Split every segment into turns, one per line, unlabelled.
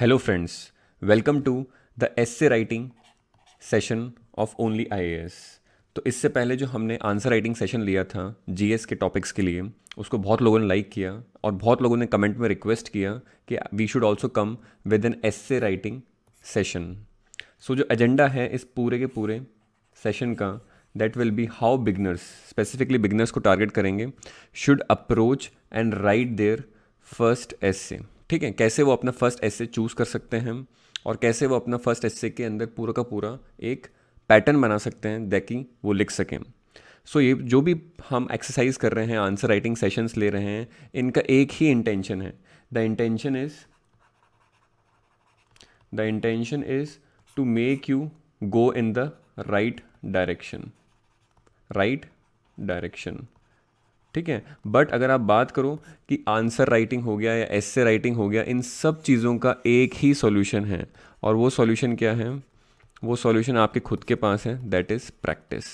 Hello friends welcome to the essay writing session of Only IAS तो इससे पहले जो हमने आंसर राइटिंग सेशन लिया था जीएस के टॉपिक्स के लिए उसको बहुत लोगों ने लाइक किया और बहुत लोगों ने कमेंट में रिक्वेस्ट किया कि we should also come with an essay writing session so जो एजेंडा है इस पूरे के पूरे सेशन का that will be how beginners specifically beginners को टारगेट करेंगे should approach and write their first essay ठीक है कैसे वो अपना फर्स्ट ऐसे चूज़ कर सकते हैं और कैसे वो अपना फर्स्ट ऐसे के अंदर पूरा का पूरा एक पैटर्न बना सकते हैं ताकि वो लिख सकें सो so, ये जो भी हम एक्सरसाइज कर रहे हैं आंसर राइटिंग सेशंस ले रहे हैं इनका एक ही इंटेंशन है the intention is the intention is to make you go in the right direction right direction ठीक है बट अगर आप बात करो कि आंसर राइटिंग हो गया या एस राइटिंग हो गया इन सब चीज़ों का एक ही सॉल्यूशन है और वो सॉल्यूशन क्या है वो सॉल्यूशन आपके खुद के पास है दैट इज़ प्रैक्टिस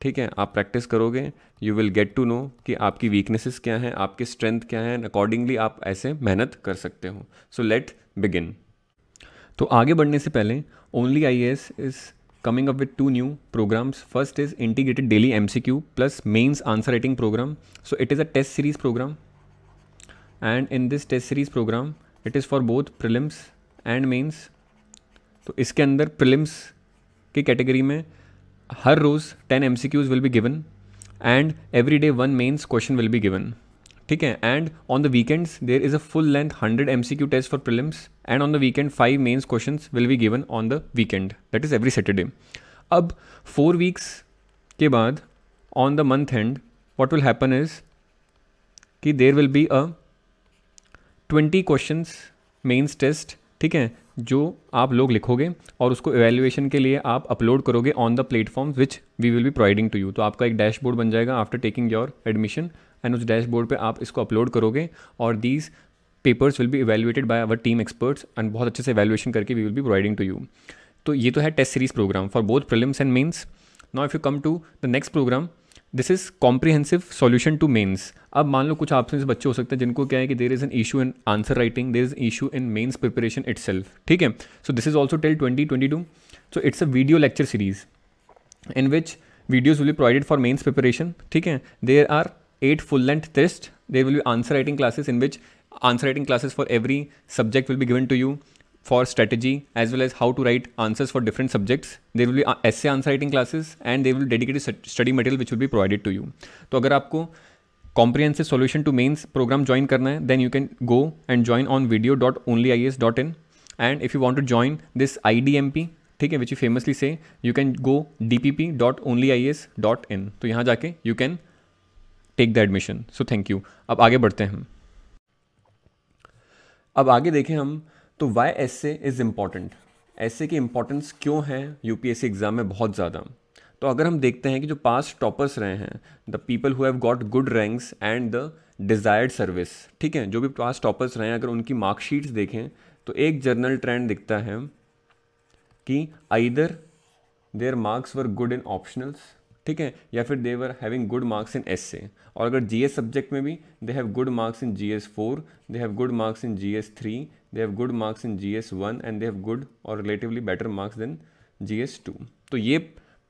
ठीक है आप प्रैक्टिस करोगे you will get to know कि आपकी वीकनेसेस क्या हैं आपके स्ट्रेंथ क्या हैं अकॉर्डिंगली आप ऐसे मेहनत कर सकते हो सो लेट बिगिन तो आगे बढ़ने से पहले Only IAS is coming up with two new programs. First is integrated daily MCQ plus mains answer writing program. So it is a test series program. And in this test series program, it is for both prelims and mains तो इसके अंदर prelims की category में हर रोज़ ten M C Qs will be given and every day one mains question will be given ठीक है and on the weekends there is a full length hundred M C Q test for prelims and on the weekend five mains question will be given on the weekend that is every Saturday अब four weeks के बाद on the month end what will happen is कि there will be a twenty question mains test ठीक है जो आप लोग लिखोगे और उसको एवेल्युएशन के लिए आप अपलोड करोगे on the platform which we will be providing to you तो आपका एक डैशबोर्ड बन जाएगा after taking your admission and उस डैशबोर्ड पे आप इसको अपलोड करोगे और these papers will be evaluated by our team experts and बहुत अच्छे से इवेलुएशन करके we will be providing to you तो ये तो है test series program for both prelims and mains now if you come to the next program this is comprehensive solution to mains अब मान लो कुछ आपसे बच्चे हो सकते हैं जिनको क्या है कि there is an issue in answer writing there is issue in mains preparation it ठीक है so this is also till twenty twenty two so it's a video lecture series in which videos will be provided for mains preparation ठीक है there are eight full length test there will be answer writing classes in which answer writing classes for every subject will भी given to you for strategy as well as how to write answers for different subjects they will एस essay answer writing classes and they will dedicated study material which will भी provided to you तो अगर आपको comprehensive solution to mains program join करना है then you can go and join on video dot only IAS dot in and if you want to join this I D M P ठीक है which you famously say you can go D P P dot only IAS dot in तो यहाँ जाके you can take the admission so thank you अब आगे बढ़ते हैं अब आगे देखें हम तो why essay is important essay की इम्पॉर्टेंस क्यों है यू एग्ज़ाम में बहुत ज़्यादा तो अगर हम देखते हैं कि जो पास टॉपर्स रहे हैं the people who have got good ranks and the desired service ठीक है जो भी पास टॉपर्स रहे हैं अगर उनकी मार्कशीट्स देखें तो एक जर्नल ट्रेंड दिखता है कि either their marks were good in optionals ठीक है या फिर they were having good marks in essay और अगर जी एस सब्जेक्ट में भी they have good marks in G S four they have good marks in G S three they have good marks in G S one and they have good और relatively better marks than G S two तो ये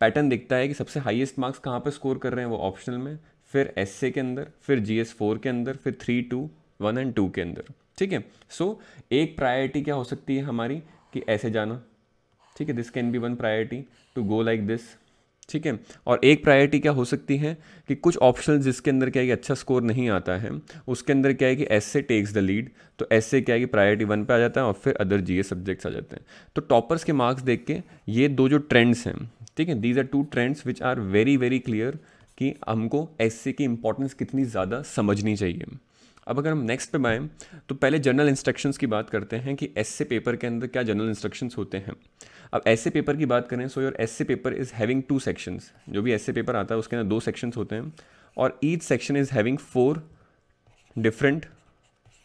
pattern दिखता है कि सबसे highest marks कहाँ पर score कर रहे हैं वो ऑप्शनल में फिर एस के अंदर फिर जी एस फोर के अंदर फिर three two one and two के अंदर ठीक है सो एक प्रायोरिटी क्या हो सकती है हमारी कि ऐसे जाना ठीक है this can be one priority to go like this ठीक है और एक प्रायोरिटी क्या हो सकती है कि कुछ ऑप्शन जिसके अंदर क्या है कि अच्छा स्कोर नहीं आता है उसके अंदर क्या है कि essay takes the lead तो एस से क्या है कि प्रायोरिटी वन पे आ जाता है और फिर अदर जी सब्जेक्ट्स आ जाते हैं तो टॉपर्स के मार्क्स देख के ये दो जो ट्रेंड्स हैं ठीक है these are two trends which are very very clear कि हमको एस की इंपॉर्टेंस कितनी ज़्यादा समझनी चाहिए अब अगर हम नेक्स्ट पे आएँ तो पहले जनरल इंस्ट्रक्शंस की बात करते हैं कि एस पेपर के अंदर क्या जनरल इंस्ट्रक्शंस होते हैं अब ऐसे पेपर की बात करें so your essay paper is having two sections जो भी ऐसे पेपर आता है उसके अंदर दो सेक्शंस होते हैं और each section is having four different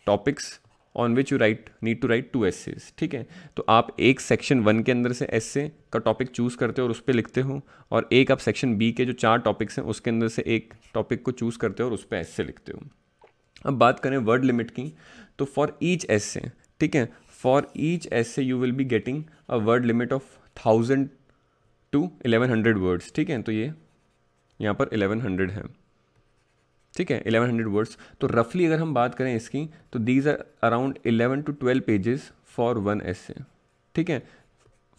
topics on which you write need to write two essays ठीक है तो आप एक सेक्शन वन के अंदर से एसे का टॉपिक चूज़ करते हो और उस पर लिखते हो और एक आप सेक्शन बी के जो चार टॉपिक्स हैं उसके अंदर से एक टॉपिक को चूज़ करते हो और उस पर एसे लिखते हो अब बात करें वर्ड लिमिट की तो फॉर ईच एस ठीक है for each essay you will be getting a word limit of thousand to eleven hundred words ठीक है तो ये यहाँ पर एलेवन हंड्रेड है ठीक है एलेवन हंड्रेड वर्ड्स तो रफली अगर हम बात करें इसकी तो these are around eleven to twelve pages for one essay ठीक है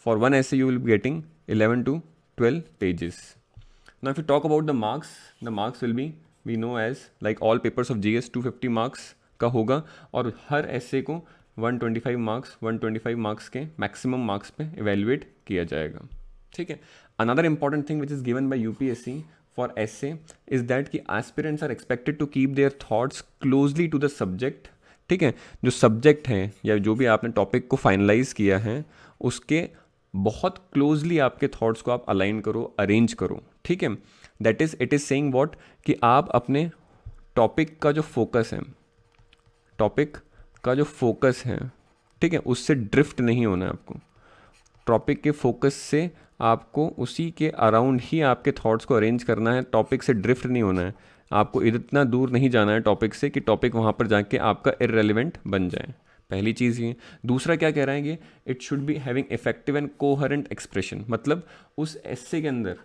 for one essay you will be getting eleven to twelve pages you talk about the marks the marks will be we know as like all papers of G S two fifty marks का होगा और हर essay को 125 marks 125 marks के maximum marks पे evaluate किया जाएगा ठीक है another important thing which is given by UPSC for essay is that कि aspirants are expected to keep their thoughts closely to the subject ठीक है जो सब्जेक्ट है या जो भी आपने टॉपिक को फाइनलाइज किया है उसके बहुत क्लोजली आपके थॉट्स को आप अलाइन करो अरेंज करो ठीक है that is it is saying what कि आप अपने टॉपिक का जो फोकस है टॉपिक का जो फोकस है ठीक है उससे ड्रिफ्ट नहीं होना है आपको टॉपिक के फोकस से आपको उसी के अराउंड ही आपके थॉट्स को अरेंज करना है टॉपिक से ड्रिफ्ट नहीं होना है आपको इतना दूर नहीं जाना है टॉपिक से कि टॉपिक वहाँ पर जाके आपका इरेलीवेंट बन जाए पहली चीज़ ये दूसरा क्या कह रहे हैं ये it should be having effective and coherent expression मतलब उस एस्से के अंदर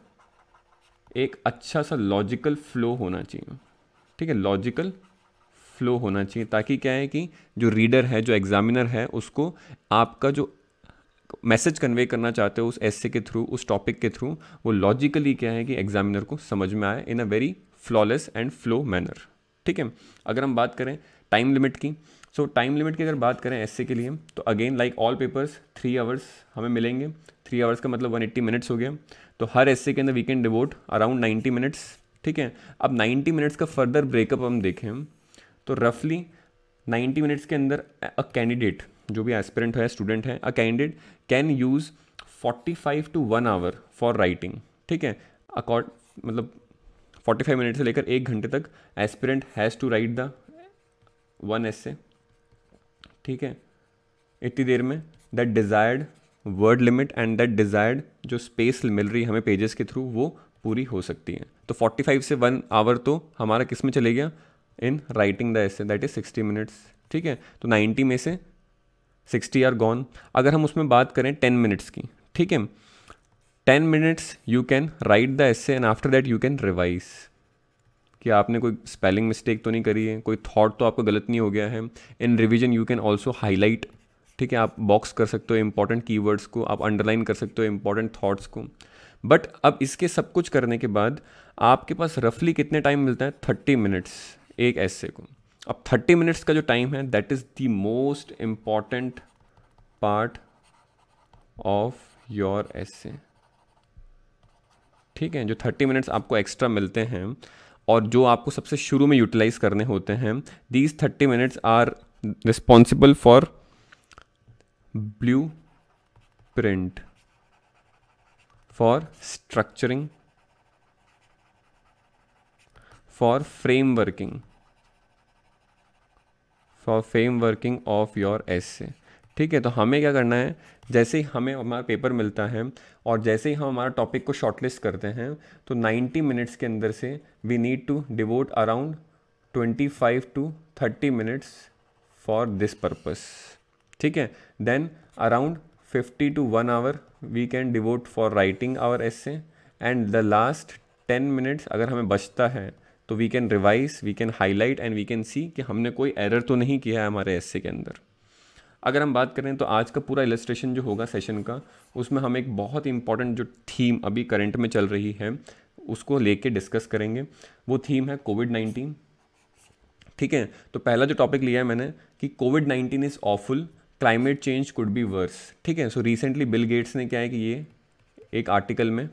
एक अच्छा सा लॉजिकल फ्लो होना चाहिए ठीक है लॉजिकल फ्लो होना चाहिए ताकि क्या है कि जो रीडर है जो एग्जामिनर है उसको आपका जो मैसेज कन्वे करना चाहते हो उस एस्से के थ्रू उस टॉपिक के थ्रू वो लॉजिकली क्या है कि एग्जामिनर को समझ में आए in a very flawless and flow manner ठीक है अगर हम बात करें टाइम लिमिट की सो टाइम लिमिट की अगर बात करें ऐसे के लिए तो again like all papers three hours हमें मिलेंगे थ्री आवर्स का मतलब 180 मिनट्स हो गया तो हर ऐसे के अंदर we can devote around 90 minutes ठीक है अब 90 मिनट्स का फर्दर ब्रेकअप हम देखें तो रफली 90 मिनट्स के अंदर अ कैंडिडेट जो भी एस्पिरेंट है स्टूडेंट है a candidate can use 45 to one hour for writing ठीक है अकॉर्ड मतलब 45 मिनट से लेकर एक घंटे तक aspirant has to write the one essay ठीक है इतनी देर में that desired word limit and that desired जो स्पेस मिल रही हमें पेजेस के थ्रू वो पूरी हो सकती है तो 45 से वन आवर तो हमारा किस में चले गया in writing the essay that is sixty minutes ठीक है तो नाइन्टी में से सिक्सटी आर गॉन अगर हम उसमें बात करें टेन मिनट्स की ठीक है ten minutes you can write the essay and after that you can revise कि आपने कोई स्पेलिंग मिस्टेक तो नहीं करी है कोई थॉट तो आपको गलत नहीं हो गया है in revision you can also highlight ठीक है आप बॉक्स कर सकते हो इंपॉर्टेंट कीवर्ड्स को आप अंडरलाइन कर सकते हो इंपॉर्टेंट थाट्स को बट अब इसके सब कुछ करने के बाद आपके पास रफली कितने टाइम मिलता है थर्टी मिनट्स एक ऐसे को अब थर्टी मिनट्स का जो टाइम है that is the most important part of your essay ठीक है जो थर्टी मिनट्स आपको एक्स्ट्रा मिलते हैं और जो आपको सबसे शुरू में यूटिलाइज करने होते हैं these thirty minutes are responsible for blueprint for structuring for frame working for frame working of your essay ठीक है तो हमें क्या करना है जैसे ही हमें हमारा पेपर मिलता है और जैसे ही हम हमारा टॉपिक को शॉर्टलिस्ट करते हैं तो 90 मिनट्स के अंदर से we need to devote around 25 to 30 minutes for this purpose ठीक है then around 50 to one hour we can devote for writing our essay and the last 10 minutes अगर हमें बचता है तो we can revise we can highlight and we can see कि हमने कोई एरर तो नहीं किया है हमारे एस के अंदर अगर हम बात करें तो आज का पूरा इलस्ट्रेशन जो होगा सेशन का उसमें हम एक बहुत इंपॉर्टेंट जो थीम अभी करंट में चल रही है उसको लेके डिस्कस करेंगे वो थीम है कोविड नाइन्टीन ठीक है तो पहला जो टॉपिक लिया है मैंने कि COVID nineteen is awful climate change could be worse ठीक है सो रिसेंटली बिल गेट्स ने क्या है कि ये एक आर्टिकल में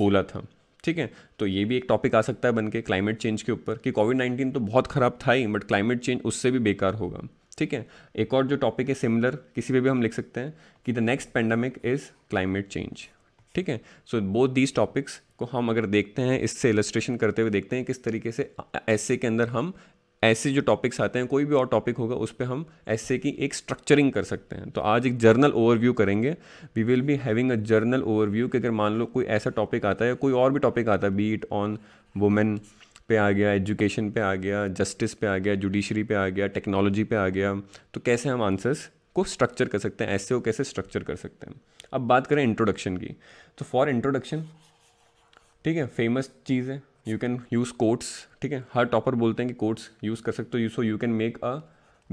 बोला था ठीक है तो ये भी एक टॉपिक आ सकता है बन के क्लाइमेट चेंज के ऊपर कि कोविड नाइन्टीन तो बहुत ख़राब था ही बट क्लाइमेट चेंज उससे भी बेकार होगा ठीक है एक और जो टॉपिक है सिमिलर किसी पे भी हम लिख सकते हैं कि the next pandemic is climate change ठीक है सो बोथ दीज टॉपिक्स को हम अगर देखते हैं इससे इलस्ट्रेशन करते हुए देखते हैं किस तरीके से ऐसे के अंदर हम ऐसे जो टॉपिक्स आते हैं कोई भी और टॉपिक होगा उस पर हम ऐसे की एक स्ट्रक्चरिंग कर सकते हैं तो आज एक जर्नल ओवरव्यू करेंगे we will be having a general overview कि अगर मान लो कोई ऐसा टॉपिक आता है या कोई और भी टॉपिक आता है बीट ऑन वुमेन पे आ गया एजुकेशन पे आ गया जस्टिस पे आ गया जुडिशरी पे आ गया टेक्नोलॉजी पे आ गया तो कैसे हम आंसर्स को स्ट्रक्चर कर सकते हैं ऐसे को कैसे स्ट्रक्चर कर सकते हैं अब बात करें इंट्रोडक्शन की तो फॉर इंट्रोडक्शन ठीक है फेमस चीज़ है यू कैन यूज़ कोट्स ठीक है हर टॉपर बोलते हैं कि कोट्स यूज़ कर सकते हो you so you can make a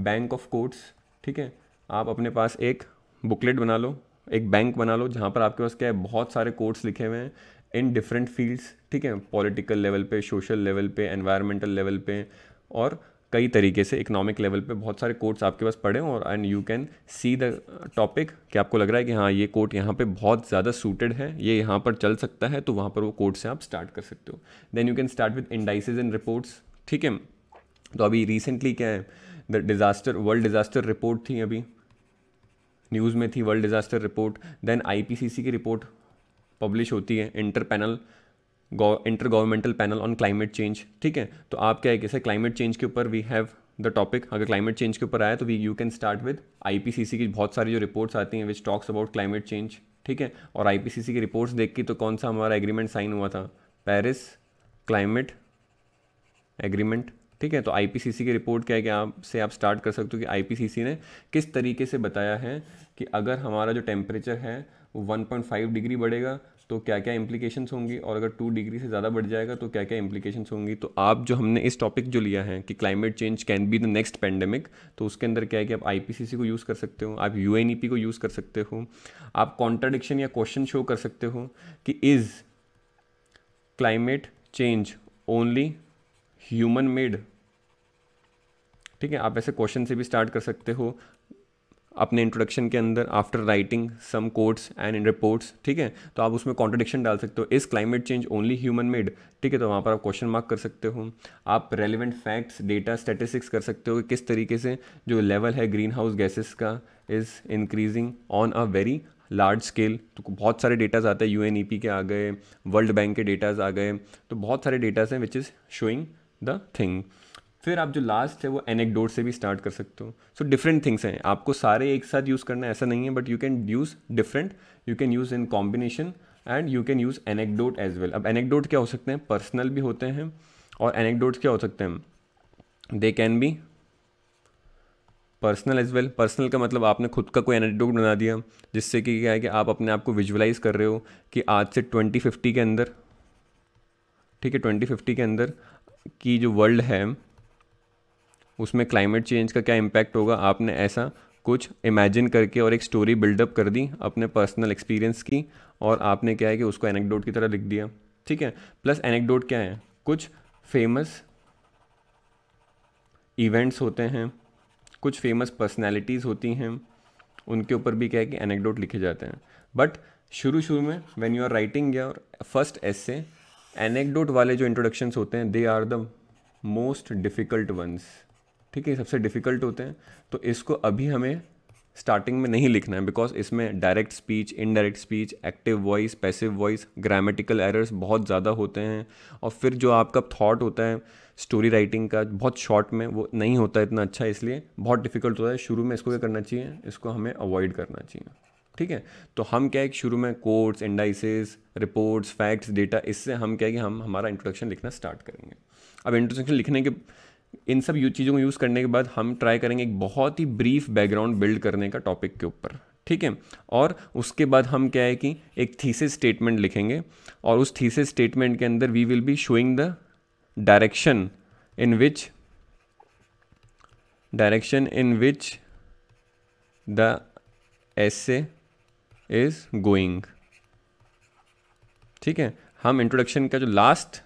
bank of quotes ठीक है आप अपने पास एक बुकलेट बना लो एक बैंक बना लो जहाँ पर आपके पास क्या है बहुत सारे कोर्ट्स लिखे हुए हैं इन डिफरेंट फील्ड्स ठीक है पॉलिटिकल लेवल पे सोशल लेवल पे एनवायरमेंटल लेवल पे और कई तरीके से इकोनॉमिक लेवल पे बहुत सारे कोर्ट्स आपके पास पड़े हों और and you can see the topic कि आपको लग रहा है कि हाँ ये कोर्ट यहाँ पे बहुत ज़्यादा सूटेड है ये यहाँ पर चल सकता है तो वहाँ पर वो कोर्ट से आप स्टार्ट कर सकते हो then you can start with indices and reports ठीक है तो अभी रिसेंटली क्या है the disaster world disaster report थी अभी न्यूज़ में थी world disaster report then I की रिपोर्ट पब्लिश होती है inter panel intergovernmental panel on climate change ठीक है तो आप क्या है कैसे क्लाइमेट चेंज के ऊपर वी हैव द टॉपिक अगर क्लाइमेट चेंज के ऊपर आया तो we you can start with IPCC की बहुत सारी जो रिपोर्ट्स आती हैं which talks about climate change ठीक है और आईपीसीसी की रिपोर्ट्स देख के तो कौन सा हमारा एग्रीमेंट साइन हुआ था पेरिस क्लाइमेट एग्रीमेंट ठीक है तो आईपीसीसी की रिपोर्ट क्या है कि आप से आप स्टार्ट कर सकते हो कि आईपीसीसी ने किस तरीके से बताया है कि अगर हमारा जो टेम्परेचर है वो 1.5 डिग्री बढ़ेगा तो क्या क्या इम्प्लीकेशंस होंगी और अगर टू डिग्री से ज़्यादा बढ़ जाएगा तो क्या क्या इम्प्लीकेशंस होंगी तो आप जो हमने इस टॉपिक जो लिया है कि climate change can be the next pandemic तो उसके अंदर क्या है कि आप आई को यूज़ कर सकते हो आप यू e को यूज़ कर सकते हो आप कॉन्ट्राडिक्शन या क्वेश्चन शो कर सकते हो कि is climate change only human made ठीक है आप ऐसे क्वेश्चन से भी स्टार्ट कर सकते हो अपने इंट्रोडक्शन के अंदर after writing some quotes and in reports ठीक है तो आप उसमें कॉन्ट्रोडिक्शन डाल सकते हो is climate change only human made ठीक है तो वहाँ पर आप क्वेश्चन मार्क कर सकते हो आप रेलिवेंट फैक्ट्स डेटा स्टेटिस्टिक्स कर सकते हो कि किस तरीके से जो लेवल है ग्रीन हाउस गैसेज का is increasing on a very large scale तो बहुत सारे डेटाज आते हैं यू के आ गए वर्ल्ड बैंक के डेटाज आ गए तो बहुत सारे डेटाज हैं which is showing the thing फिर आप जो लास्ट है वो एनेकडोट से भी स्टार्ट कर सकते हो सो डिफरेंट थिंग्स हैं आपको सारे एक साथ यूज़ करना ऐसा नहीं है but you can use different you can use in combination and you can use anecdote as well अब एनेकडोट क्या हो सकते हैं पर्सनल भी होते हैं और एनेकडोट्स क्या हो सकते हैं they can be personal as well personal का मतलब आपने खुद का कोई एनेकडोट बना दिया जिससे कि क्या है कि आप अपने आप को विजुअलाइज कर रहे हो कि आज से ट्वेंटी फिफ्टी के अंदर ठीक है ट्वेंटी फिफ्टी के अंदर की जो वर्ल्ड है उसमें क्लाइमेट चेंज का क्या इम्पैक्ट होगा आपने ऐसा कुछ इमेजिन करके और एक स्टोरी बिल्डअप कर दी अपने पर्सनल एक्सपीरियंस की और आपने क्या है कि उसको एनेक्डोट की तरह लिख दिया ठीक है प्लस एनेक्डोट क्या है कुछ फेमस इवेंट्स होते हैं कुछ फेमस पर्सनैलिटीज़ होती हैं उनके ऊपर भी क्या है कि एनेक्डोट लिखे जाते हैं बट शुरू शुरू में वैन यू आर राइटिंग और फर्स्ट ऐसे एनेक्डोट वाले जो इंट्रोडक्शंस होते हैं they are the most difficult ones ठीक है सबसे डिफ़िकल्ट होते हैं तो इसको अभी हमें स्टार्टिंग में नहीं लिखना है बिकॉज इसमें direct speech indirect speech active voice passive voice grammatical errors बहुत ज़्यादा होते हैं और फिर जो आपका थाट होता है स्टोरी राइटिंग का बहुत शॉर्ट में वो नहीं होता इतना अच्छा इसलिए बहुत डिफ़िकल्ट होता है शुरू में इसको क्या करना चाहिए इसको हमें अवॉइड करना चाहिए ठीक है तो हम क्या है शुरू में quotes indices reports facts data इससे हम क्या है कि हम हमारा इंट्रोडक्शन लिखना स्टार्ट करेंगे अब इंट्रोडक्शन लिखने के इन सब चीज़ों को यूज़ करने के बाद हम ट्राई करेंगे एक बहुत ही ब्रीफ बैकग्राउंड बिल्ड करने का टॉपिक के ऊपर ठीक है और उसके बाद हम क्या है कि एक थीसिस स्टेटमेंट लिखेंगे और उस थीसिस स्टेटमेंट के अंदर we will be showing the direction in which direction in which the essay is going ठीक है हम इंट्रोडक्शन का जो लास्ट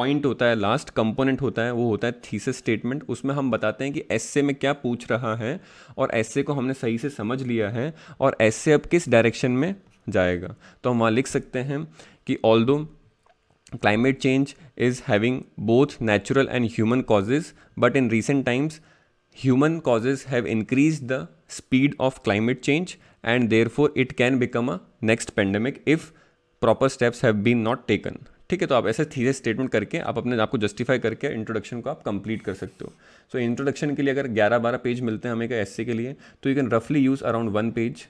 पॉइंट होता है लास्ट कंपोनेंट होता है वो होता है थीसिस स्टेटमेंट उसमें हम बताते हैं कि ऐसे में क्या पूछ रहा है और ऐसे को हमने सही से समझ लिया है और ऐसे अब किस डायरेक्शन में जाएगा तो हम वहाँ लिख सकते हैं कि although climate change is having both natural and human causes but in recent times human causes have increase the speed of climate change and therefore it can become a next pandemic if proper steps have been not taken ठीक है तो आप ऐसे थीरे statement करके आप अपने आप को जस्टिफाई करके इंट्रोडक्शन को आप कंप्लीट कर सकते हो सो so, इंट्रोडक्शन के लिए अगर ग्यारह बारह पेज मिलते हैं हमें एस के लिए तो यू कैन रफली यूज़ अराउंड वन पेज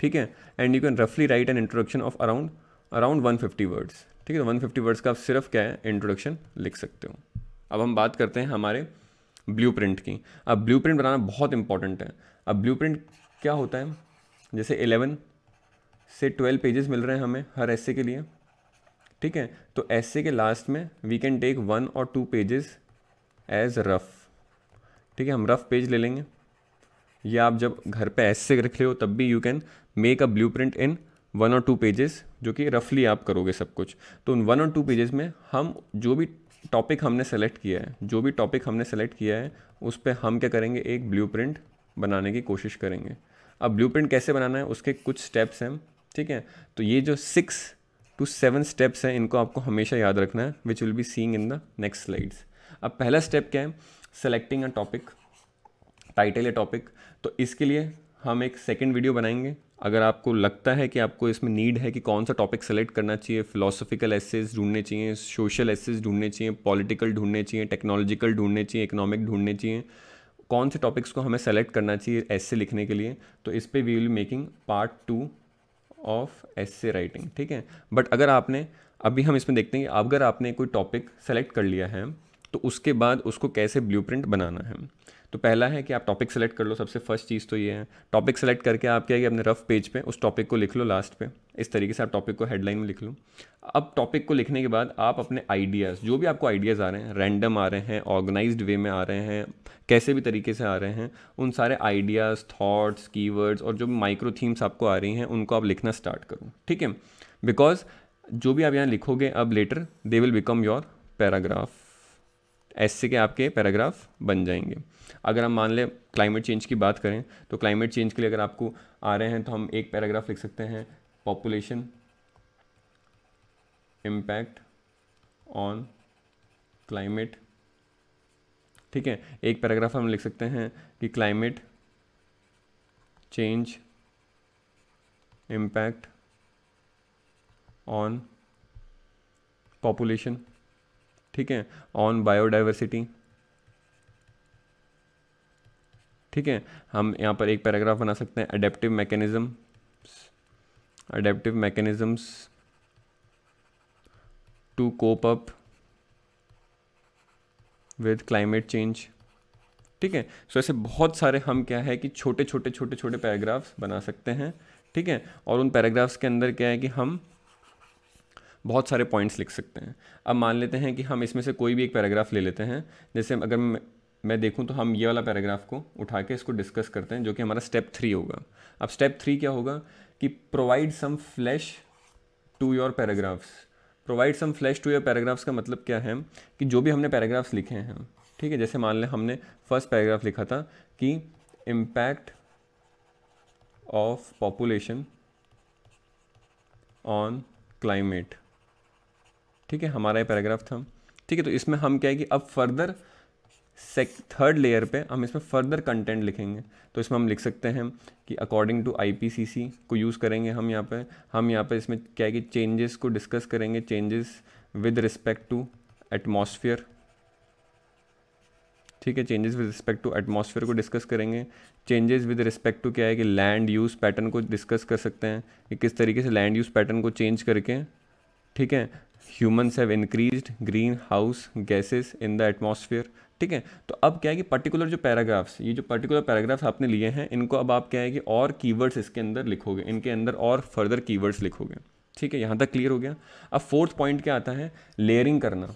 ठीक है एंड यू कैन रफली write an introduction of around around one fifty words ठीक है वन फिफ्टी वर्ड्स का आप सिर्फ क्या है इंट्रोडक्शन लिख सकते हो अब हम बात करते हैं हमारे ब्लू प्रिंट की अब ब्लू प्रिंट बनाना बहुत इंपॉर्टेंट है अब ब्लू प्रिंट क्या होता है जैसे एलेवन से ट्वेल्व पेजेस मिल रहे हैं हमें हर ऐसे के लिए ठीक है तो ऐसे के लास्ट में we can take one or two pages as rough ठीक है हम रफ़ पेज ले लेंगे या आप जब घर पे ऐसे रख रहे हो तब भी you can make a blueprint in one or two pages जो कि रफली आप करोगे सब कुछ तो उन वन और टू पेजेस में हम जो भी टॉपिक हमने सेलेक्ट किया है जो भी टॉपिक हमने सेलेक्ट किया है उस पर हम क्या करेंगे एक ब्लू प्रिंट बनाने की कोशिश करेंगे अब ब्लू प्रिंट कैसे बनाना है उसके कुछ स्टेप्स हैं ठीक है तो ये जो सिक्स टू सेवन स्टेप्स हैं इनको आपको हमेशा याद रखना है which will be seen in the next slides अब पहला स्टेप क्या है सेलेक्टिंग अ टॉपिक टाइटल या टॉपिक तो इसके लिए हम एक सेकेंड वीडियो बनाएंगे अगर आपको लगता है कि आपको इसमें नीड है कि कौन सा टॉपिक सेलेक्ट करना चाहिए फिलोसॉफिकल एसेज ढूंढने चाहिए सोशल एसेज ढूंढने चाहिए पॉलिटिकल ढूंढने चाहिए टेक्नोलॉजिकल ढूंढने चाहिए इकोनॉमिक ढूंढने चाहिए कौन से टॉपिक्स को हमें सेलेक्ट करना चाहिए ऐसे लिखने के लिए तो इस पर we will making part two of essay writing ठीक है बट अगर आपने अभी हम इसमें देखते हैं अगर आपने कोई टॉपिक सेलेक्ट कर लिया है तो उसके बाद उसको कैसे ब्लूप्रिंट बनाना है तो पहला है कि आप टॉपिक सेलेक्ट कर लो सबसे फर्स्ट चीज़ तो ये है टॉपिक सेलेक्ट करके आप क्या है कि अपने रफ पेज पे उस टॉपिक को लिख लो लास्ट पे इस तरीके से आप टॉपिक को हेडलाइन में लिख लो अब टॉपिक को लिखने के बाद आप अपने आइडियाज़ जो भी आपको आइडियाज़ आ रहे हैं रैंडम आ रहे हैं ऑर्गेनाइज वे में आ रहे हैं कैसे भी तरीके से आ रहे हैं उन सारे आइडियाज़ थाट्स कीवर्ड्स और जो माइक्रो थीम्स आपको आ रही हैं उनको आप लिखना स्टार्ट करो ठीक है बिकॉज जो भी आप यहाँ लिखोगे अब later they will become your paragraph essay के आपके पैराग्राफ बन जाएंगे अगर हम मान लें क्लाइमेट चेंज की बात करें तो क्लाइमेट चेंज के लिए अगर आपको आ रहे हैं तो हम एक पैराग्राफ लिख सकते हैं पॉपुलेशन इम्पैक्ट ऑन क्लाइमेट ठीक है एक पैराग्राफ हम लिख सकते हैं कि climate change impact on population ठीक है ऑन बायोडाइवर्सिटी ठीक है हम यहाँ पर एक पैराग्राफ बना सकते हैं adaptive mechanism adaptive mechanisms to cope up with climate change ठीक है सो ऐसे बहुत सारे हम क्या है कि छोटे छोटे छोटे छोटे पैराग्राफ्स बना सकते हैं ठीक है और उन पैराग्राफ्स के अंदर क्या है कि हम बहुत सारे पॉइंट्स लिख सकते हैं अब मान लेते हैं कि हम इसमें से कोई भी एक पैराग्राफ ले लेते हैं जैसे अगर मैं, मैं देखूँ तो हम ये वाला पैराग्राफ को उठा के इसको डिस्कस करते हैं जो कि हमारा स्टेप थ्री होगा अब स्टेप थ्री क्या होगा कि provide some flash to your paragraphs provide some flash to your paragraphs का मतलब क्या है कि जो भी हमने पैराग्राफ्स लिखे हैं ठीक है जैसे मान लें हमने फर्स्ट पैराग्राफ लिखा था कि impact of population on climate ठीक है हमारा ये पैराग्राफ था ठीक है तो इसमें हम क्या है कि अब फर्दर सेक थर्ड लेयर पे हम इसमें फर्दर कंटेंट लिखेंगे तो इसमें हम लिख सकते हैं कि अकॉर्डिंग टू आईपीसीसी को यूज़ करेंगे हम यहाँ पे हम यहाँ पे इसमें क्या है कि चेंजेस को डिस्कस करेंगे changes with respect to atmosphere ठीक है changes with respect to atmosphere को डिस्कस करेंगे चेंजेस विद रिस्पेक्ट टू क्या है कि लैंड यूज़ पैटर्न को डिस्कस कर सकते हैं कि किस तरीके से लैंड यूज़ पैटर्न को चेंज करके ठीक है humans have increased greenhouse gases in the atmosphere ठीक है तो अब क्या है कि पर्टिकुलर जो पैराग्राफ्स ये जो पर्टिकुलर पैराग्राफ्स आपने लिए हैं इनको अब आप क्या है कि और कीवर्ड्स इसके अंदर लिखोगे इनके अंदर और फर्दर कीवर्ड्स लिखोगे ठीक है यहाँ तक क्लियर हो गया अब फोर्थ पॉइंट क्या आता है लेयरिंग करना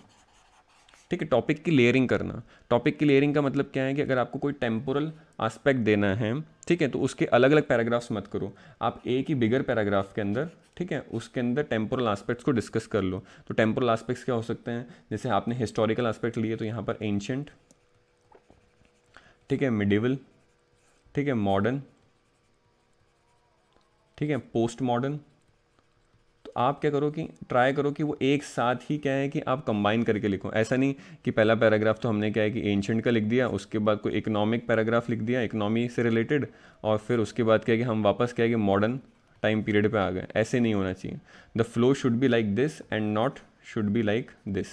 ठीक है टॉपिक की लेयरिंग करना टॉपिक की लेयरिंग का मतलब क्या है कि अगर आपको कोई टेम्पोरल आस्पेक्ट देना है ठीक है तो उसके अलग अलग पैराग्राफ्स मत करो आप एक ही बिगर पैराग्राफ के अंदर ठीक है उसके अंदर टेम्पोरल आस्पेक्ट्स को डिस्कस कर लो तो टेम्पोरल आस्पेक्ट्स क्या हो सकते हैं जैसे आपने हिस्टोरिकल आस्पेक्ट लिए तो यहाँ पर एंशंट ठीक है मिडिवल ठीक है मॉडर्न ठीक है पोस्ट मॉडर्न आप क्या करो कि ट्राई करो कि वो एक साथ ही क्या है कि आप कंबाइन करके लिखो ऐसा नहीं कि पहला पैराग्राफ तो हमने क्या है कि एंशंट का लिख दिया उसके बाद कोई इकोनॉमिक पैराग्राफ लिख दिया इकोनॉमी से रिलेटेड और फिर उसके बाद क्या है कि हम वापस क्या है कि मॉडर्न टाइम पीरियड पर आ गए ऐसे नहीं होना चाहिए the flow should be like this and not should be like this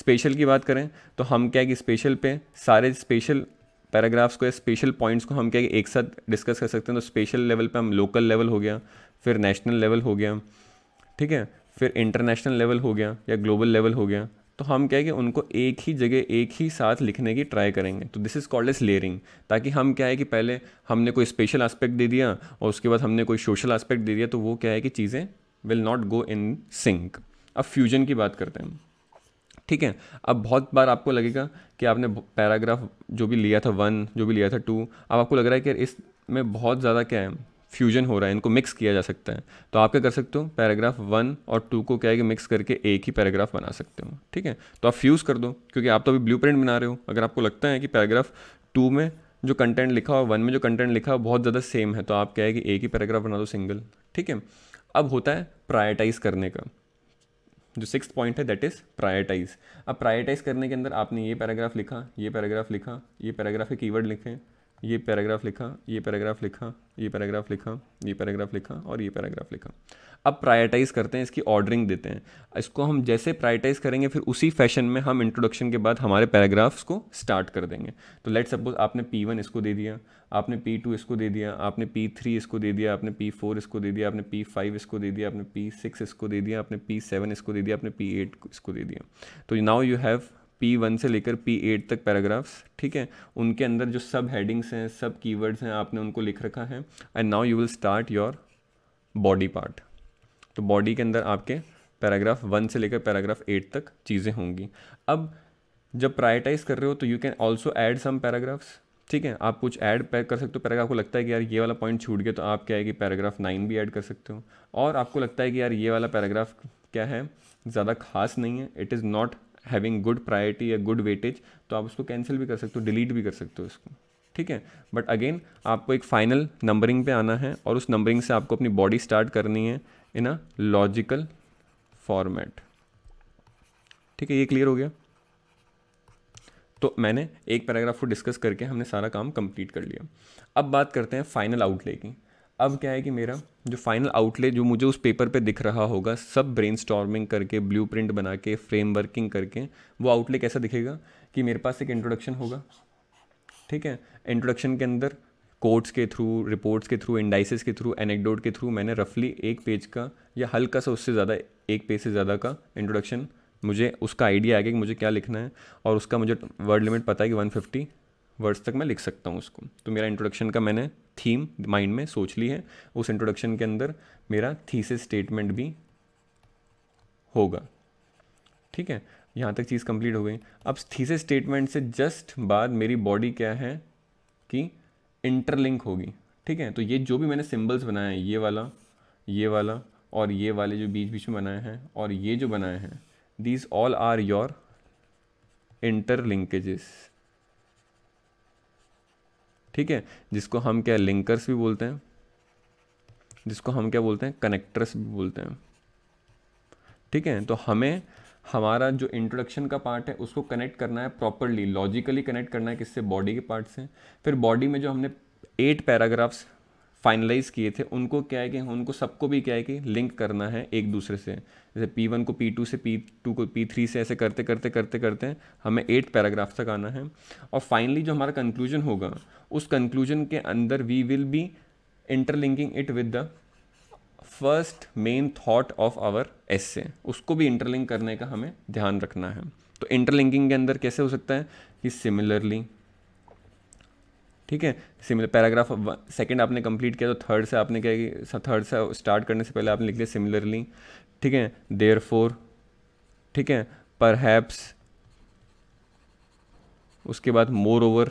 special की बात करें तो हम क्या है कि स्पेशल पे सारे स्पेशल पैराग्राफ्स को या स्पेशल पॉइंट्स को हम क्या है एक साथ डिस्कस कर सकते हैं तो स्पेशल लेवल पे हम लोकल लेवल हो गया फिर नेशनल लेवल हो गया ठीक है फिर इंटरनेशनल लेवल हो गया या ग्लोबल लेवल हो गया तो हम क्या है कि उनको एक ही जगह एक ही साथ लिखने की ट्राई करेंगे तो this is called as layering ताकि हम क्या है कि पहले हमने कोई स्पेशल एस्पेक्ट दे दिया और उसके बाद हमने कोई सोशल एस्पेक्ट दे दिया तो वो क्या है कि चीज़ें will not go in sync अब फ्यूजन की बात करते हैं ठीक है अब बहुत बार आपको लगेगा कि आपने पैराग्राफ जो भी लिया था वन जो भी लिया था टू अब आपको लग रहा है कि इस में बहुत ज़्यादा क्या है फ्यूजन हो रहा है इनको मिक्स किया जा सकता है तो आप क्या कर सकते हो पैराग्राफ वन और टू को क्या है कि मिक्स करके एक ही पैराग्राफ बना सकते हो ठीक है तो आप फ्यूज़ कर दो क्योंकि आप तो अभी ब्लू बना रहे हो अगर आपको लगता है कि पैराग्राफ टू में जो कंटेंट लिखा हुआ वन में जो कंटेंट लिखा हुआ बहुत ज़्यादा सेम है तो आप क्या है कि एक ही पैराग्राफ बना दो सिंगल ठीक है अब होता है प्रायटाइज करने का जो सिक्स पॉइंट है दैट इज़ प्रायटाइज अब प्रायटाइज करने के अंदर आपने ये पैराग्राफ लिखा ये पैराग्राफ लिखा ये पैराग्राफ के कीवर्ड लिखे ये पैराग्राफ लिखा ये पैराग्राफ लिखा ये पैराग्राफ लिखा ये पैराग्राफ लिखा और ये पैराग्राफ लिखा अब प्रायरटाइज़ करते हैं इसकी ऑर्डरिंग देते हैं इसको हम जैसे प्रायरटाइज़ करेंगे फिर उसी फैशन में हम इंट्रोडक्शन के बाद हमारे पैराग्राफ्स को स्टार्ट कर देंगे तो लेट सपोज आपने पी वन इसको दे दिया आपने पी टू इसको दे दिया आपने पी थ्री इसको दे दिया आपने पी फोर इसको दे दिया आपने पी फाइव इसको दे दिया आपने पी सिक्स इसको दे दिया आपने पी सेवन इसको दे दिया आपने पी एट इसको दे दिया तो now you have P one से लेकर पी एट तक पैराग्राफ्स ठीक है उनके अंदर जो सब हेडिंग्स हैं सब कीवर्ड्स हैं आपने उनको लिख रखा है and now you will start your body part तो बॉडी के अंदर आपके पैराग्राफ वन से लेकर पैराग्राफ एट तक चीज़ें होंगी अब जब प्रायटाइज कर रहे हो तो you can also add some paragraphs ठीक है आप कुछ ऐड कर सकते हो पैराग्राफ को लगता है कि यार ये वाला पॉइंट छूट गया तो आप क्या है कि पैराग्राफ नाइन भी ऐड कर सकते हो और आपको लगता है कि यार ये वाला पैराग्राफ क्या है ज़्यादा खास नहीं है it is not having good priority या गुड वेटेज तो आप उसको कैंसिल भी कर सकते हो डिलीट भी कर सकते हो इसको ठीक है बट अगेन आपको एक फाइनल नंबरिंग पे आना है और उस नंबरिंग से आपको अपनी बॉडी स्टार्ट करनी है इन अ लॉजिकल फॉर्मेट ठीक है ये क्लियर हो गया तो मैंने एक पैराग्राफ को डिस्कस करके हमने सारा काम कंप्लीट कर लिया अब बात करते हैं फाइनल आउटले की अब क्या है कि मेरा जो फाइनल आउटले जो मुझे उस पेपर पे दिख रहा होगा सब ब्रेन करके ब्लू बना के फ्रेम वर्किंग करके वो आउटले कैसा दिखेगा कि मेरे पास एक इंट्रोडक्शन होगा ठीक है इंट्रोडक्शन के अंदर कोड्स के थ्रू रिपोर्ट्स के थ्रू इंडाइसिस के थ्रू एनेक्डोट के थ्रू मैंने रफली एक पेज का या हल्का सा उससे ज़्यादा एक पेज से ज़्यादा का इंट्रोडक्शन मुझे उसका आइडिया आ गया कि मुझे क्या लिखना है और उसका मुझे वर्ड लिमिट पता है कि 150 वर्ड्स तक मैं लिख सकता हूँ उसको तो मेरा इंट्रोडक्शन का मैंने थीम माइंड में सोच ली है उस इंट्रोडक्शन के अंदर मेरा थीसिस स्टेटमेंट भी होगा ठीक है यहाँ तक चीज़ कंप्लीट हो गई अब थीसिस स्टेटमेंट से जस्ट बाद मेरी बॉडी क्या है कि इंटरलिंक होगी ठीक है तो ये जो भी मैंने सिम्बल्स बनाए हैं ये वाला ये वाला और ये वाले जो बीच बीच में बनाए हैं और ये जो बनाए हैं these all are your interlinkages ठीक है जिसको हम क्या लिंकर्स भी बोलते हैं जिसको हम क्या बोलते हैं कनेक्टर्स भी बोलते हैं ठीक है तो हमें हमारा जो इंट्रोडक्शन का पार्ट है उसको कनेक्ट करना है प्रॉपरली लॉजिकली कनेक्ट करना है किससे बॉडी के पार्ट से फिर बॉडी में जो हमने एट पैराग्राफ्स फाइनलाइज़ किए थे उनको क्या है कि उनको सबको भी क्या है कि लिंक करना है एक दूसरे से जैसे पी वन को पी टू से पी टू को पी थ्री से ऐसे करते करते करते करते हमें एट पैराग्राफ तक आना है और फाइनली जो हमारा कंक्लूजन होगा उस कंक्लूजन के अंदर we will be interlinking it with the first main thought of our essay से उसको भी इंटरलिंक करने का हमें ध्यान रखना है तो इंटरलिंकिंग के अंदर कैसे हो सकता है कि सिमिलरली ठीक है सिमिलर पैराग्राफ सेकंड आपने कंप्लीट किया तो थर्ड से आपने क्या कि थर्ड से स्टार्ट करने से पहले आपने लिख लिया सिमिलरली ठीक है देयर फोर ठीक है पर हैप्स उसके बाद मोर ओवर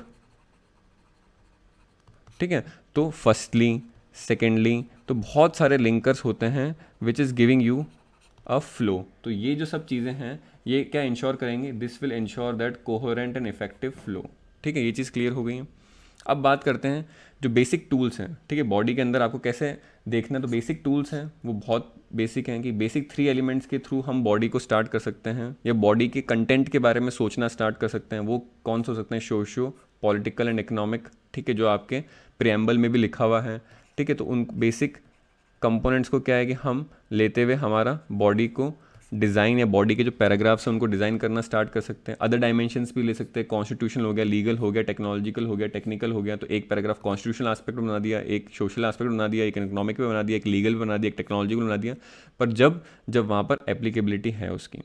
ठीक है तो फर्स्टली सेकेंडली तो बहुत सारे लिंकर्स होते हैं which is giving you a flow तो ये जो सब चीज़ें हैं ये क्या इंश्योर करेंगे this will ensure that coherent and effective flow ठीक है ये चीज़ क्लियर हो गई है अब बात करते हैं जो बेसिक टूल्स हैं ठीक है बॉडी के अंदर आपको कैसे देखना तो बेसिक टूल्स हैं वो बहुत बेसिक हैं कि बेसिक थ्री एलिमेंट्स के थ्रू हम बॉडी को स्टार्ट कर सकते हैं या बॉडी के कंटेंट के बारे में सोचना स्टार्ट कर सकते हैं वो कौन से हो सकते हैं सोशो पॉलिटिकल एंड इकोनॉमिक ठीक है जो आपके प्रियम्बल में भी लिखा हुआ है ठीक है तो उन बेसिक कंपोनेंट्स को क्या है कि हम लेते हुए हमारा बॉडी को डिज़ाइन या बॉडी के जो पैराग्राफ्स हैं उनको डिज़ाइन करना स्टार्ट कर सकते हैं अदर डायमेंशंस भी ले सकते हैं कॉन्स्टिट्यूशन हो गया लीगल हो गया टेक्नोलॉजिकल हो गया टेक्निकल हो गया तो एक पैराग्राफ कॉन्स्टिट्यूशन आस्पेक्ट बना दिया एक सोशल आस्पेक्ट बना दिया एक इकोनॉमिक पे बना दिया एक लीगल बना दिया एक टेक्नोलॉजिकल बना दिया पर जब जब वहाँ पर एप्लीकेबिलिटी है उसकी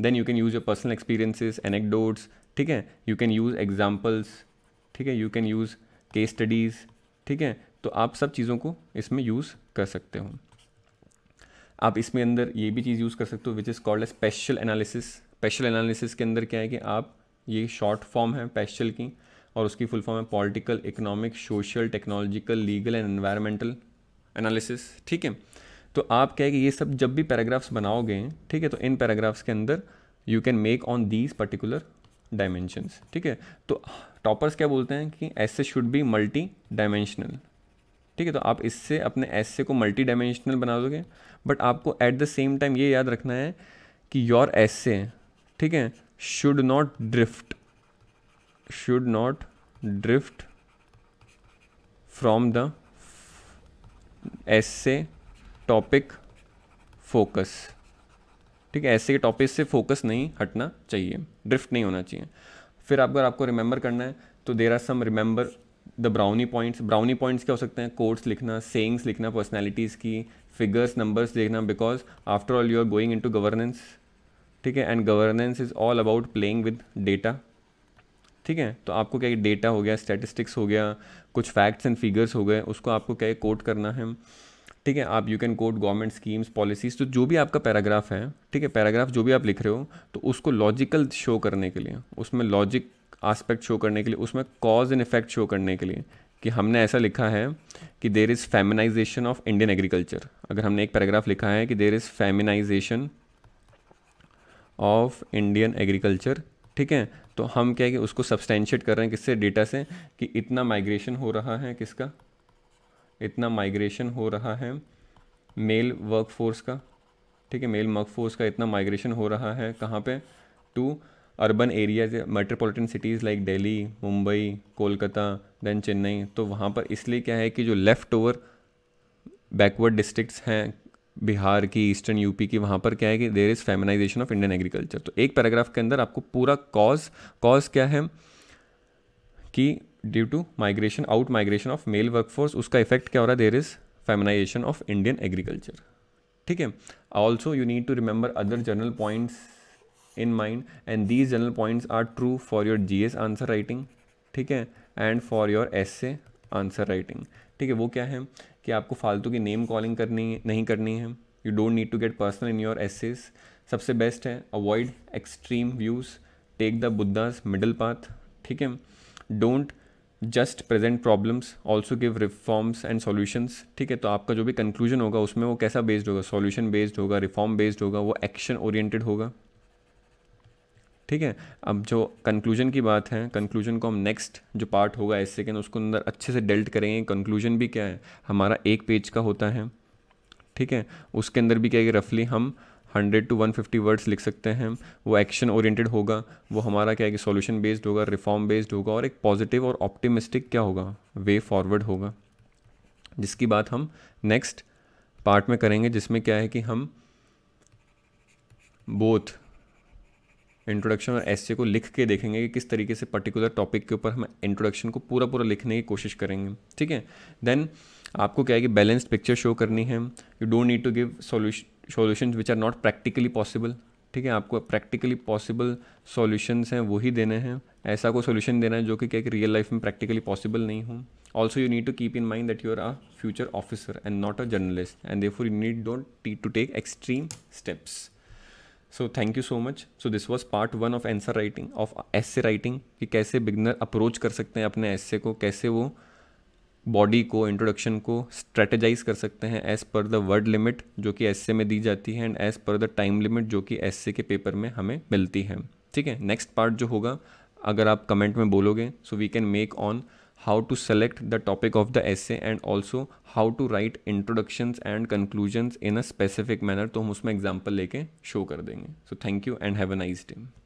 then you can use your personal experiences anecdotes ठीक है यू कैन यूज़ एग्जाम्पल्स ठीक है you can use case studies ठीक है तो आप सब चीज़ों को इसमें यूज़ कर सकते हो आप इसमें अंदर ये भी चीज़ यूज़ कर सकते हो which is called special analysis special analysis के अंदर क्या है कि आप ये शॉर्ट फॉर्म है स्पेशल की और उसकी फुल फॉर्म है political economic social technological legal and environmental analysis ठीक है तो आप क्या है कि ये सब जब भी पैराग्राफ्स बनाओगे ठीक है तो इन पैराग्राफ्स के अंदर you can make on these particular dimensions ठीक है तो टॉपर्स क्या बोलते हैं कि ऐसे शुड बी मल्टी डायमेंशनल ठीक है तो आप इससे अपने ऐसे को मल्टी डायमेंशनल बना दोगे बट आपको एट द सेम टाइम ये याद रखना है कि योर ऐसे ठीक है should not drift should not drift from the essay topic focus ठीक है ऐसे के टॉपिक से फोकस नहीं हटना चाहिए ड्रिफ्ट नहीं होना चाहिए फिर अगर आपको रिमेंबर करना है तो there are some remember the brownie points brownie points क्या हो सकते हैं कोर्ट्स लिखना सेंग्स लिखना पर्सनैलिटीज़ की फिगर्स नंबर्स देखना because after all you are going into governance ठीक है and governance is all about playing with data ठीक है तो आपको क्या डेटा हो गया स्टेटिस्टिक्स हो गया कुछ फैक्ट्स एंड फिगर्स हो गए उसको आपको क्या कोट करना है ठीक है आप you can quote government schemes policies तो जो भी आपका पैराग्राफ है ठीक है पैराग्राफ जो भी आप लिख रहे हो तो उसको लॉजिकल शो करने के लिए उसमें लॉजिक आस्पेक्ट शो करने के लिए उसमें कॉज एंड इफेक्ट शो करने के लिए कि हमने ऐसा लिखा है कि there is feminization of Indian agriculture अगर हमने एक पैराग्राफ लिखा है कि there is feminization of Indian agriculture ठीक है तो हम क्या है कि उसको सब्सटेंशिएट कर रहे हैं किससे डेटा से कि इतना माइग्रेशन हो रहा है किसका इतना माइग्रेशन हो रहा है मेल वर्कफोर्स का ठीक है मेल वर्कफोर्स का इतना माइग्रेशन हो रहा है कहाँ पे to urban areas metropolitan cities like Delhi Mumbai Kolkata then Chennai तो वहाँ पर इसलिए क्या है कि जो लेफ़्ट ओवर बैकवर्ड डिस्ट्रिक्ट्स हैं बिहार की ईस्टर्न यूपी की वहाँ पर क्या है कि there is feminization of Indian agriculture तो एक पैराग्राफ के अंदर आपको पूरा कॉज कॉज क्या है कि due to migration out migration of male workforce उसका इफेक्ट क्या हो रहा है there is feminization of Indian agriculture ठीक है also you need to remember other general points in mind and these general points are true for your G S answer writing ठीक है and for your essay answer writing ठीक है वो क्या है कि आपको फालतू की नेम कॉलिंग करनी नहीं करनी है you don't need to get personal in your essays सबसे बेस्ट है avoid extreme views take the Buddha's middle path ठीक है don't just present problems also give reforms and solutions ठीक है तो आपका जो भी कंक्लूजन होगा उसमें वो कैसा बेस्ड होगा सॉल्यूशन बेस्ड होगा रिफॉर्म बेस्ड होगा वो एक्शन ओरिएंटेड होगा ठीक है अब जो कंक्लूजन की बात है कंक्लूजन को हम नेक्स्ट जो पार्ट होगा इस सेकेंड उसको अंदर अच्छे से डेल्ट करेंगे कंक्लूजन भी क्या है हमारा एक पेज का होता है ठीक है उसके अंदर भी क्या है रफली हम 100 टू 150 वर्ड्स लिख सकते हैं वो एक्शन ओरिएंटेड होगा वो हमारा क्या है कि सॉल्यूशन बेस्ड होगा रिफॉर्म बेस्ड होगा और एक पॉजिटिव और ऑप्टिमिस्टिक क्या होगा वे फॉरवर्ड होगा जिसकी बात हम नेक्स्ट पार्ट में करेंगे जिसमें क्या है कि हम बोथ इंट्रोडक्शन और एस को लिख के देखेंगे कि किस तरीके से पर्टिकुलर टॉपिक के ऊपर हम इंट्रोडक्शन को पूरा पूरा लिखने की कोशिश करेंगे ठीक है देन आपको क्या है कि बैलेंस्ड पिक्चर शो करनी है you don't need to give solution solution which are not practically possible ठीक है आपको प्रैक्टिकली पॉसिबल सॉल्यूशंस हैं वही देने हैं ऐसा कोई सोल्यूशन देना है जो कि क्या कि रियल लाइफ में प्रैक्टिकली पॉसिबल नहीं हो also you need to keep in mind that you are a future officer and not a journalist and there you need don't to take extreme steps so thank you so much so this was part one of answer writing of essay writing कि कैसे beginner approach कर सकते हैं अपने S को कैसे वो body को इंट्रोडक्शन को स्ट्रेटेजाइज कर सकते हैं as per the word limit जो कि एस में दी जाती है and as per the time limit जो कि एस के पेपर में हमें मिलती है ठीक है नेक्स्ट पार्ट जो होगा अगर आप कमेंट में बोलोगे so we can make on how to select the topic of the essay and also how to write introductions and conclusions in a specific manner तो हम उसमें example लेके show कर देंगे so thank you and have a nice day